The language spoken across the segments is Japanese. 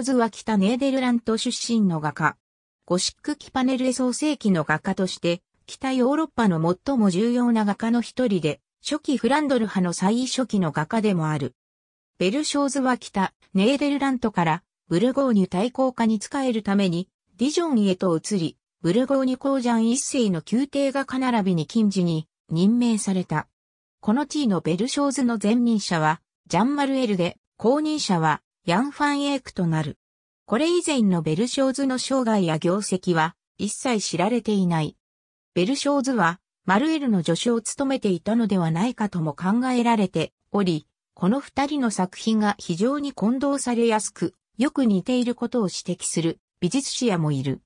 ーズは北ネーデルラント出身の画家。ゴシック期パネル絵創世紀の画家として、北ヨーロッパの最も重要な画家の一人で、初期フランドル派の最初期の画家でもある。ベルショーズは北ネーデルラントからブルゴーニュ対抗下に仕えるためにディジョンへと移り、ブルゴーニュ公ン一世の宮廷画家並びに近似に任命された。この地位のベルショーズの前任者はジャンマルエルで、後任者はヤン・ファン・エークとなる。これ以前のベルショーズの生涯や業績は一切知られていない。ベルショーズはマルエルの助手を務めていたのではないかとも考えられており、この二人の作品が非常に混同されやすく、よく似ていることを指摘する美術史やもいる。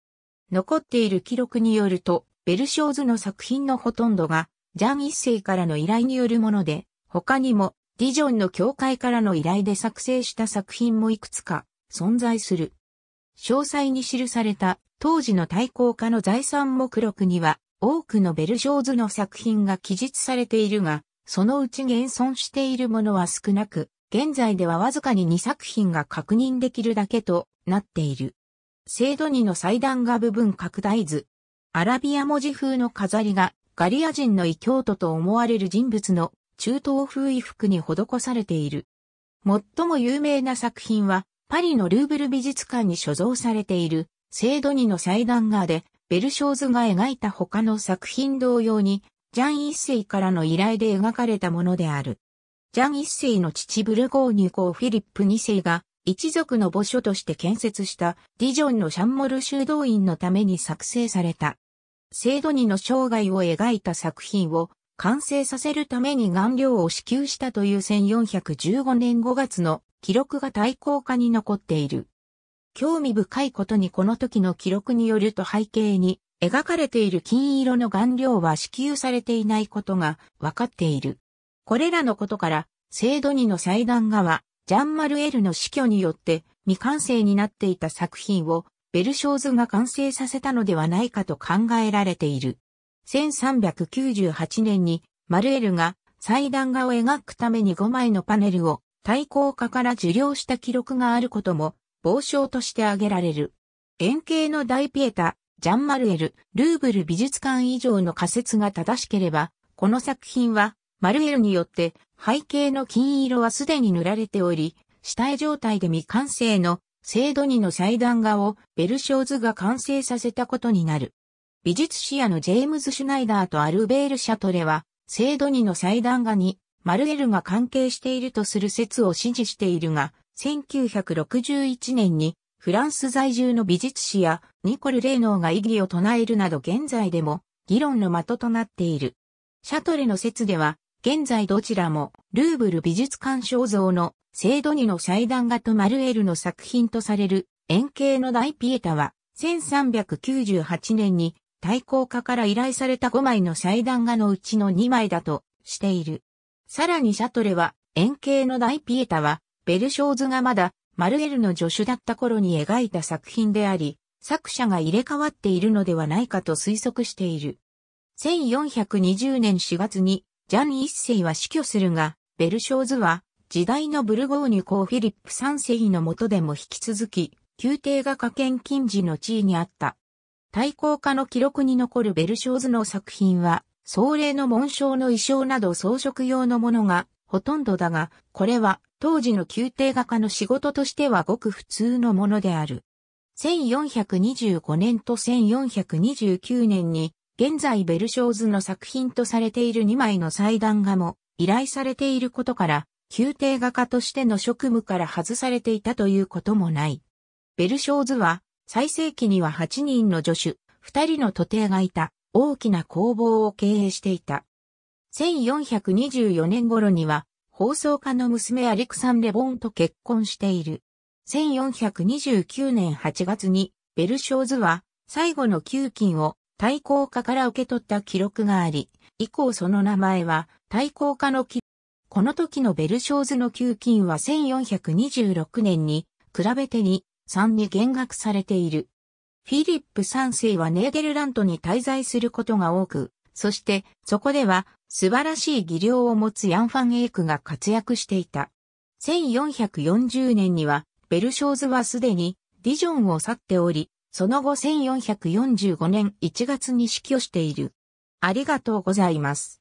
残っている記録によると、ベルショーズの作品のほとんどが、ジャン一世からの依頼によるもので、他にも、ディジョンの教会からの依頼で作成した作品もいくつか存在する。詳細に記された当時の対抗家の財産目録には多くのベルジョーズの作品が記述されているが、そのうち現存しているものは少なく、現在ではわずかに2作品が確認できるだけとなっている。セード2の祭壇が部分拡大図。アラビア文字風の飾りがガリア人の異教徒と思われる人物の中東風衣服に施されている。最も有名な作品は、パリのルーブル美術館に所蔵されている、セイドニの祭壇画で、ベルショーズが描いた他の作品同様に、ジャン一世からの依頼で描かれたものである。ジャン一世の父ブルゴーニュ公フィリップ二世が、一族の墓所として建設したディジョンのシャンモル修道院のために作成された。セイドニの生涯を描いた作品を完成させるために顔料を支給したという1415年5月の記録が対抗化に残っている。興味深いことにこの時の記録によると背景に描かれている金色の顔料は支給されていないことが分かっている。これらのことから、聖ドニの祭壇画は、ジャンマルエルの死去によって未完成になっていた作品をベルショーズが完成させたのではないかと考えられている。1398年にマルエルが祭壇画を描くために5枚のパネルを対抗家から受領した記録があることも傍証として挙げられる。円形の大ピエタ、ジャン・マルエル、ルーブル美術館以上の仮説が正しければ、この作品は、マルエルによって背景の金色はすでに塗られており、下絵状態で未完成の聖ドニの祭壇画をベルショーズが完成させたことになる。美術史屋のジェームズ・シュナイダーとアルベール・シャトレは、聖ドニの祭壇画に、マルエルが関係しているとする説を支持しているが、1961年に、フランス在住の美術史やニコル・レーノーが異議を唱えるなど現在でも議論の的となっている。シャトレの説では、現在どちらもルーブル美術館肖像の聖ドニの祭壇画とマルエルの作品とされる円形の大ピエタは1398年に対抗家から依頼された5枚の祭壇画のうちの2枚だとしている。さらにシャトレは、円形の大ピエタは、ベルショーズがまだ、マルエルの助手だった頃に描いた作品であり、作者が入れ替わっているのではないかと推測している。1420年4月に、ジャン一世は死去するが、ベルショーズは、時代のブルゴーニュ公フィリップ三世の下でも引き続き、宮廷画家権禁止の地位にあった。対抗家の記録に残るベルショーズの作品は、壮麗の紋章の衣装など装飾用のものがほとんどだが、これは当時の宮廷画家の仕事としてはごく普通のものである。1425年と1429年に、現在ベルショーズの作品とされている2枚の祭壇画も依頼されていることから、宮廷画家としての職務から外されていたということもない。ベルショーズは最盛期には8人の助手、2人の徒弟がいた、大きな工房を経営していた。1424年頃には、放送家の娘アリクサン・レボンと結婚している。1429年8月に、ベルショーズは、最後の給金を、対抗家から受け取った記録があり、以降その名前は、対抗家の記この時のベルショーズの給金は1426年に、比べてに3に減額されている。フィリップ3世はネーデルラントに滞在することが多く、そしてそこでは素晴らしい技量を持つヤンファン・エイクが活躍していた。1440年にはベルショーズはすでにディジョンを去っており、その後1445年1月に死去している。ありがとうございます。